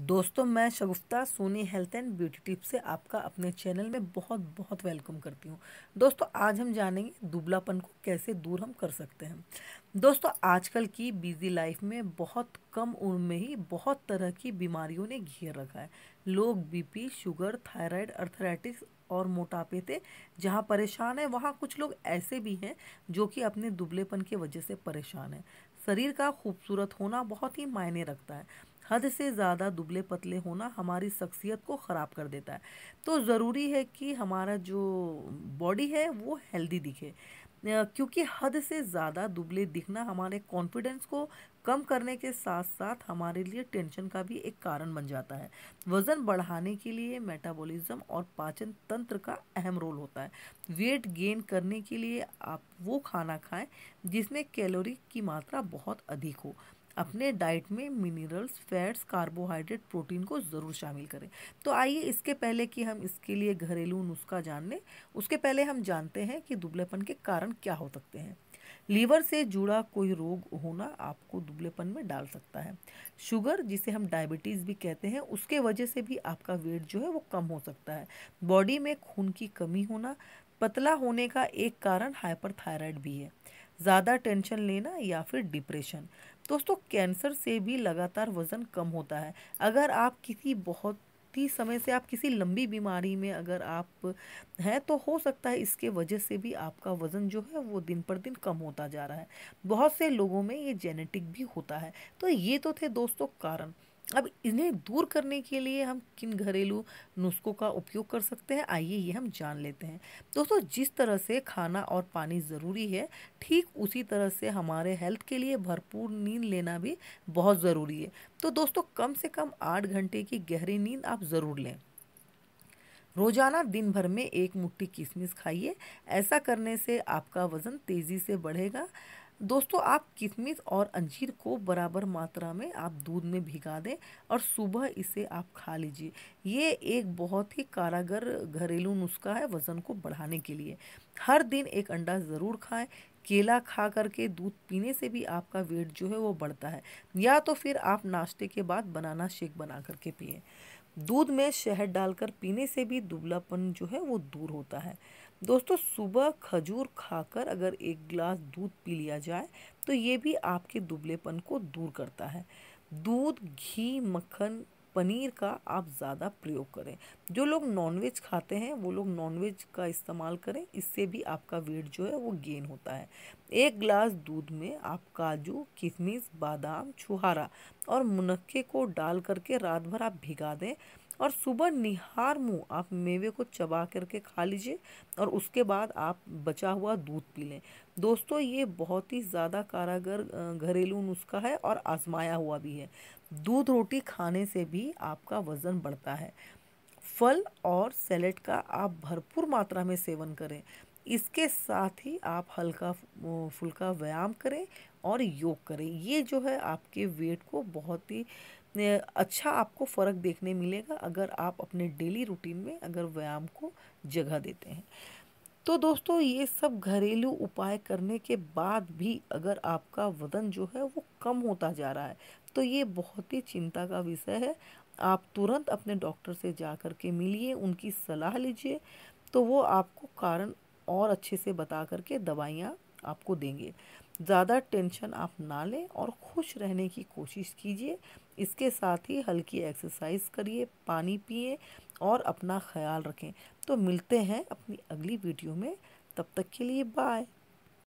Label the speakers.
Speaker 1: दोस्तों मैं Shagufta Soni health and beauty tip से आपका अपने चैनल में बहुत बहुत वेलकम करती हूँ दोस्तों आज हम जानेंगे दुबलापन को कैसे दूर हम कर सकते हैं दोस्तों आजकल की बिजी लाइफ में बहुत कम उम्र में ही बहुत तरह की बीमारियों ने घेर रखा है लोग बीपी शुगर थायराइड अर्थराइटिस और मोटापे थे जहाँ परेशान है वहाँ कुछ लोग ऐसे भी हैं जो कि अपने दुबलेपन की वजह से परेशान है शरीर का खूबसूरत होना बहुत ही मायने रखता है हद से ज़्यादा दुबले पतले होना हमारी शख्सियत को ख़राब कर देता है तो ज़रूरी है कि हमारा जो बॉडी है वो हेल्दी दिखे क्योंकि हद से ज़्यादा दुबले दिखना हमारे कॉन्फिडेंस को कम करने के साथ साथ हमारे लिए टेंशन का भी एक कारण बन जाता है वज़न बढ़ाने के लिए मेटाबॉलिज्म और पाचन तंत्र का अहम रोल होता है वेट गेन करने के लिए आप वो खाना खाएं जिसमें कैलोरी की मात्रा बहुत अधिक हो अपने डाइट में मिनरल्स फैट्स कार्बोहाइड्रेट प्रोटीन को ज़रूर शामिल करें तो आइए इसके पहले कि हम इसके लिए घरेलू नुस्खा जान लें उसके पहले हम जानते हैं कि दुबलेपन के कारण क्या हो सकते हैं लीवर से जुड़ा कोई रोग होना आपको दुबलेपन में डाल सकता है शुगर जिसे हम डायबिटीज़ भी कहते हैं उसके वजह से भी आपका वेट जो है वो कम हो सकता है बॉडी में खून की कमी होना पतला होने का एक कारण हाइपरथायराइड भी है ज़्यादा टेंशन लेना या फिर डिप्रेशन दोस्तों कैंसर से भी लगातार वज़न कम होता है अगर आप किसी बहुत ही समय से आप किसी लंबी बीमारी में अगर आप हैं तो हो सकता है इसके वजह से भी आपका वज़न जो है वो दिन पर दिन कम होता जा रहा है बहुत से लोगों में ये जेनेटिक भी होता है तो ये तो थे दोस्तों कारण अब इन्हें दूर करने के लिए हम किन घरेलू नुस्खों का उपयोग कर सकते हैं आइए ये हम जान लेते हैं दोस्तों जिस तरह से खाना और पानी ज़रूरी है ठीक उसी तरह से हमारे हेल्थ के लिए भरपूर नींद लेना भी बहुत ज़रूरी है तो दोस्तों कम से कम आठ घंटे की गहरी नींद आप ज़रूर लें रोजाना दिन भर में एक मुट्ठी किशमिश खाइए ऐसा करने से आपका वज़न तेज़ी से बढ़ेगा दोस्तों आप किशमिश और अंजीर को बराबर मात्रा में आप दूध में भिगा दें और सुबह इसे आप खा लीजिए ये एक बहुत ही कारागर घरेलू नुस्खा है वज़न को बढ़ाने के लिए हर दिन एक अंडा ज़रूर खाएं केला खा करके दूध पीने से भी आपका वेट जो है वो बढ़ता है या तो फिर आप नाश्ते के बाद बनाना शेक बना करके पिए दूध में शहद डालकर पीने से भी दुबलापन जो है वो दूर होता है दोस्तों सुबह खजूर खाकर अगर एक गिलास दूध पी लिया जाए तो ये भी आपके दुबलेपन को दूर करता है दूध घी मक्खन पनीर का आप ज़्यादा प्रयोग करें जो लोग नॉनवेज खाते हैं वो लोग नॉनवेज का इस्तेमाल करें इससे भी आपका वेट जो है वो गेन होता है एक गिलास दूध में आप काजू किशमिश बादाम छुहारा और मुनक्के को डाल करके रात भर आप भिगा दें और सुबह निहार मुँह आप मेवे को चबा करके खा लीजिए और उसके बाद आप बचा हुआ दूध पी लें दोस्तों ये बहुत ही ज़्यादा कारागर घरेलू नुस्खा है और आजमाया हुआ भी है दूध रोटी खाने से भी आपका वज़न बढ़ता है फल और सैलेड का आप भरपूर मात्रा में सेवन करें इसके साथ ही आप हल्का फुल्का व्यायाम करें और योग करें ये जो है आपके वेट को बहुत ही अच्छा आपको फ़र्क देखने मिलेगा अगर आप अपने डेली रूटीन में अगर व्यायाम को जगह देते हैं तो दोस्तों ये सब घरेलू उपाय करने के बाद भी अगर आपका वजन जो है वो कम होता जा रहा है तो ये बहुत ही चिंता का विषय है आप तुरंत अपने डॉक्टर से जा कर के मिलिए उनकी सलाह लीजिए तो वो आपको कारण और अच्छे से बता करके दवाइयाँ आपको देंगे ज़्यादा टेंशन आप ना लें और खुश रहने की कोशिश कीजिए इसके साथ ही हल्की एक्सरसाइज करिए पानी पिए और अपना ख्याल रखें तो मिलते हैं अपनी अगली वीडियो में तब तक के लिए बाय